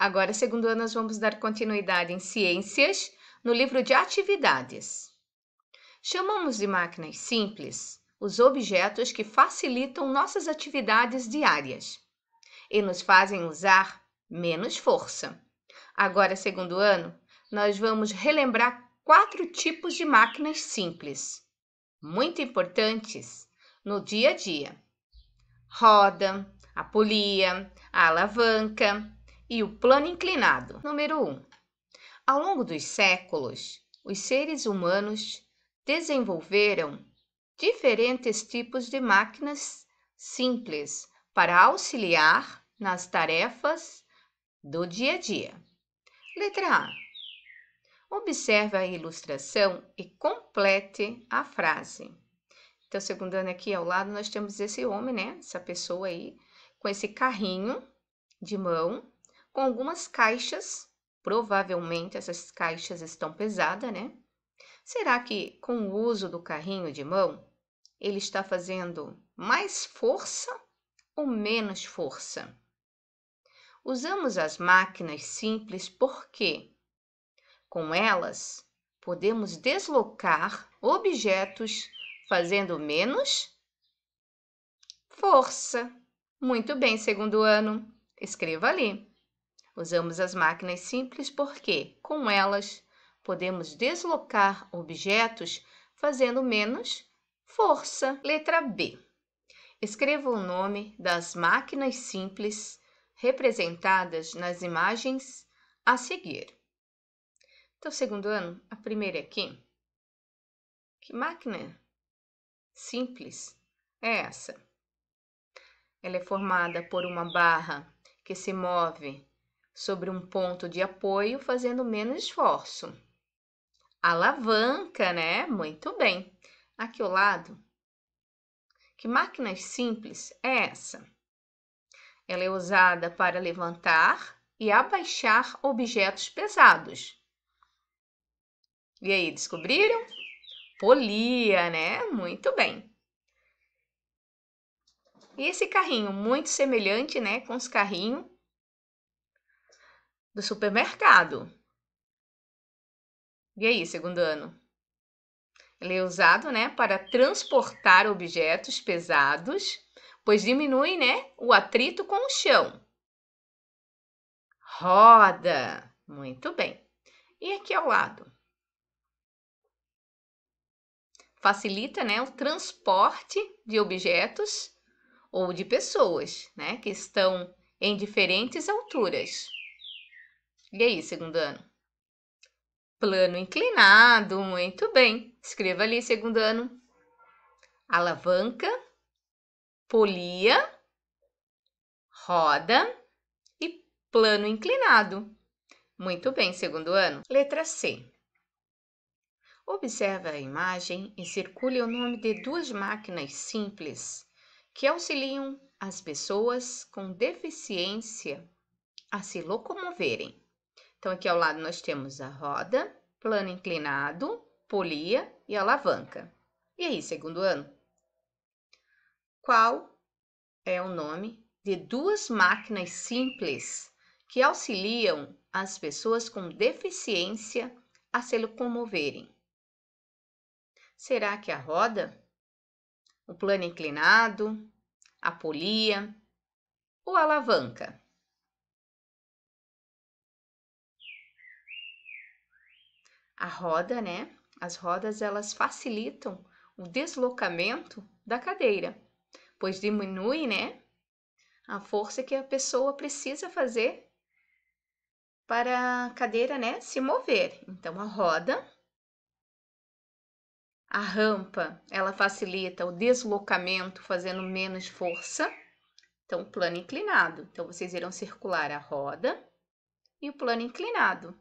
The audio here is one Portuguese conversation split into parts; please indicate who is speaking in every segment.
Speaker 1: Agora, segundo ano, nós vamos dar continuidade em ciências no livro de atividades. Chamamos de máquinas simples os objetos que facilitam nossas atividades diárias e nos fazem usar menos força. Agora, segundo ano, nós vamos relembrar quatro tipos de máquinas simples, muito importantes no dia a dia: roda, a polia, a alavanca, e o plano inclinado. Número 1. Ao longo dos séculos, os seres humanos desenvolveram diferentes tipos de máquinas simples para auxiliar nas tarefas do dia a dia. Letra A. Observe a ilustração e complete a frase. Então, segundando aqui ao lado, nós temos esse homem, né? Essa pessoa aí, com esse carrinho de mão com algumas caixas. Provavelmente essas caixas estão pesadas, né? Será que com o uso do carrinho de mão ele está fazendo mais força ou menos força? Usamos as máquinas simples porque com elas podemos deslocar objetos fazendo menos força. Muito bem, segundo ano. Escreva ali. Usamos as máquinas simples porque, com elas, podemos deslocar objetos fazendo menos força. Letra B. Escreva o nome das máquinas simples representadas nas imagens a seguir. Então, segundo ano, a primeira é aqui. Que máquina simples é essa? Ela é formada por uma barra que se move sobre um ponto de apoio fazendo menos esforço. Alavanca, né? Muito bem. Aqui ao lado, que máquina simples é essa? Ela é usada para levantar e abaixar objetos pesados. E aí, descobriram? Polia, né? Muito bem. E esse carrinho, muito semelhante né, com os carrinhos do supermercado. E aí, segundo ano? Ele é usado, né, para transportar objetos pesados, pois diminui, né, o atrito com o chão. Roda. Muito bem. E aqui ao lado? Facilita, né, o transporte de objetos ou de pessoas, né, que estão em diferentes alturas. E aí, segundo ano? Plano inclinado, muito bem. Escreva ali, segundo ano. Alavanca, polia, roda e plano inclinado. Muito bem, segundo ano. Letra C. Observe a imagem e circule o nome de duas máquinas simples que auxiliam as pessoas com deficiência a se locomoverem. Então, aqui ao lado nós temos a roda, plano inclinado, polia e alavanca. E aí, segundo ano? Qual é o nome de duas máquinas simples que auxiliam as pessoas com deficiência a se locomoverem? Será que a roda? O plano inclinado? A polia? Ou a alavanca? A roda, né? As rodas elas facilitam o deslocamento da cadeira, pois diminui, né, a força que a pessoa precisa fazer para a cadeira, né, se mover. Então a roda a rampa, ela facilita o deslocamento fazendo menos força. Então, plano inclinado. Então, vocês irão circular a roda e o plano inclinado.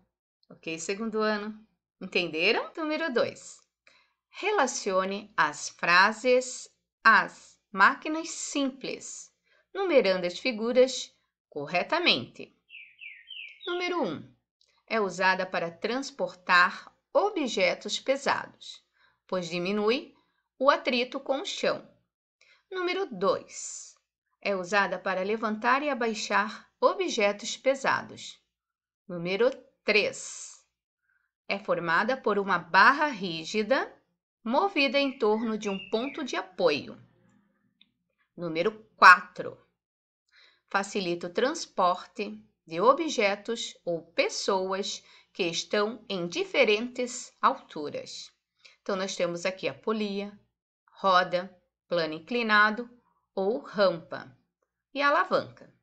Speaker 1: Ok, segundo ano? Entenderam? Número 2. Relacione as frases às máquinas simples, numerando as figuras corretamente. Número 1. Um, é usada para transportar objetos pesados, pois diminui o atrito com o chão. Número 2. É usada para levantar e abaixar objetos pesados. Número 3 é formada por uma barra rígida movida em torno de um ponto de apoio. Número 4. Facilita o transporte de objetos ou pessoas que estão em diferentes alturas. Então, nós temos aqui a polia, roda, plano inclinado ou rampa e a alavanca.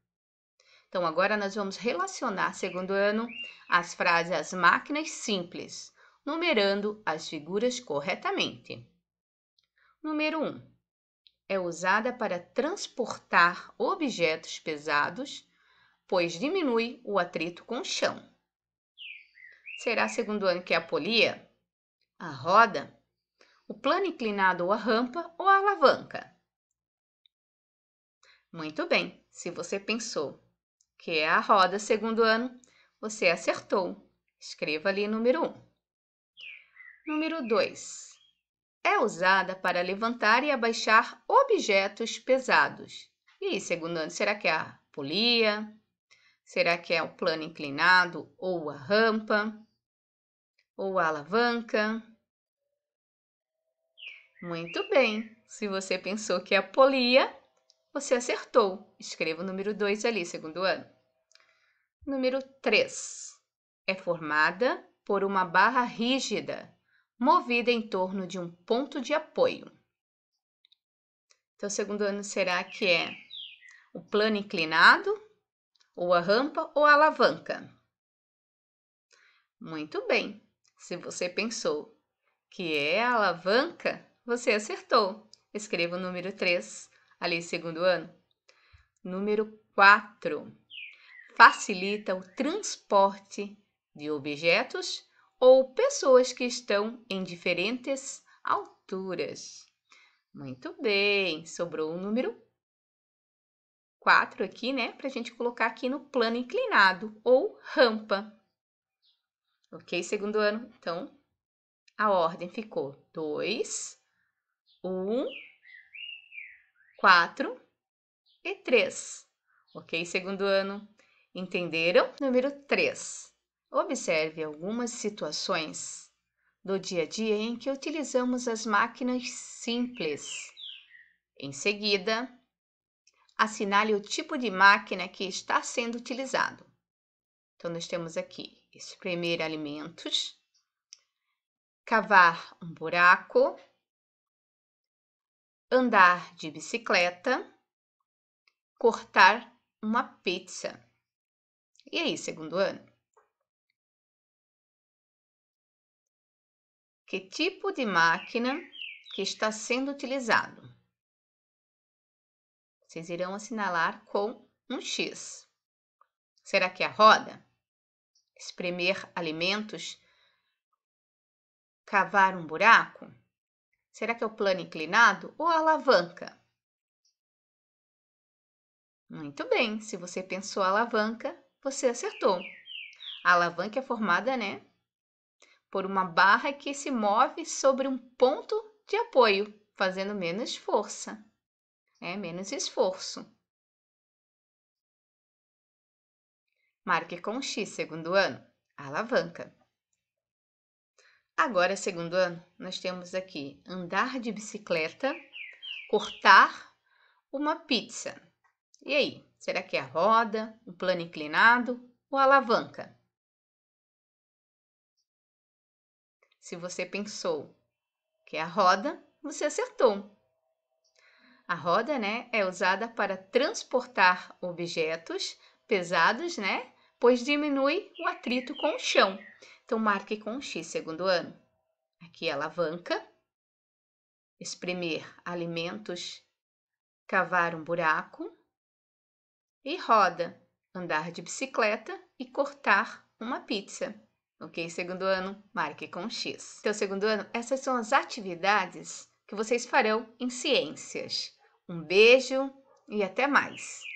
Speaker 1: Então, agora nós vamos relacionar, segundo ano, as frases às máquinas simples, numerando as figuras corretamente. Número 1. Um, é usada para transportar objetos pesados, pois diminui o atrito com o chão. Será segundo ano que é a polia? A roda? O plano inclinado ou a rampa ou a alavanca? Muito bem, se você pensou que é a roda segundo ano, você acertou. Escreva ali número 1. Um. Número 2. É usada para levantar e abaixar objetos pesados. E segundo ano, será que é a polia? Será que é o plano inclinado ou a rampa? Ou a alavanca? Muito bem! Se você pensou que é a polia, você acertou. Escreva o número 2 ali, segundo ano. Número 3. É formada por uma barra rígida movida em torno de um ponto de apoio. Então, o segundo ano será que é o plano inclinado, ou a rampa, ou a alavanca. Muito bem. Se você pensou que é a alavanca, você acertou. Escreva o número 3 ali, segundo ano. Número 4 facilita o transporte de objetos ou pessoas que estão em diferentes alturas. Muito bem, sobrou o número 4 aqui, né? Para a gente colocar aqui no plano inclinado ou rampa. Ok, segundo ano? Então, a ordem ficou 2, 1, 4 e 3. Ok, segundo ano? Entenderam? Número 3. Observe algumas situações do dia a dia em que utilizamos as máquinas simples. Em seguida, assinale o tipo de máquina que está sendo utilizado. Então, nós temos aqui esse primeiro alimentos, cavar um buraco, andar de bicicleta, cortar uma pizza. E aí, segundo ano? Que tipo de máquina que está sendo utilizado? Vocês irão assinalar com um X. Será que é a roda? Espremer alimentos? Cavar um buraco? Será que é o plano inclinado ou a alavanca? Muito bem, se você pensou alavanca, você acertou. A alavanca é formada, né? Por uma barra que se move sobre um ponto de apoio, fazendo menos força, é menos esforço. Marque com X, segundo ano, a alavanca. Agora, segundo ano, nós temos aqui andar de bicicleta, cortar uma pizza. E aí? Será que é a roda, o plano inclinado ou a alavanca? Se você pensou que é a roda, você acertou. A roda, né, é usada para transportar objetos pesados, né, pois diminui o atrito com o chão. Então, marque com um X, segundo ano. Aqui, alavanca, espremer alimentos, cavar um buraco, e roda, andar de bicicleta e cortar uma pizza. Ok, segundo ano, marque com X. Então, segundo ano, essas são as atividades que vocês farão em ciências. Um beijo e até mais!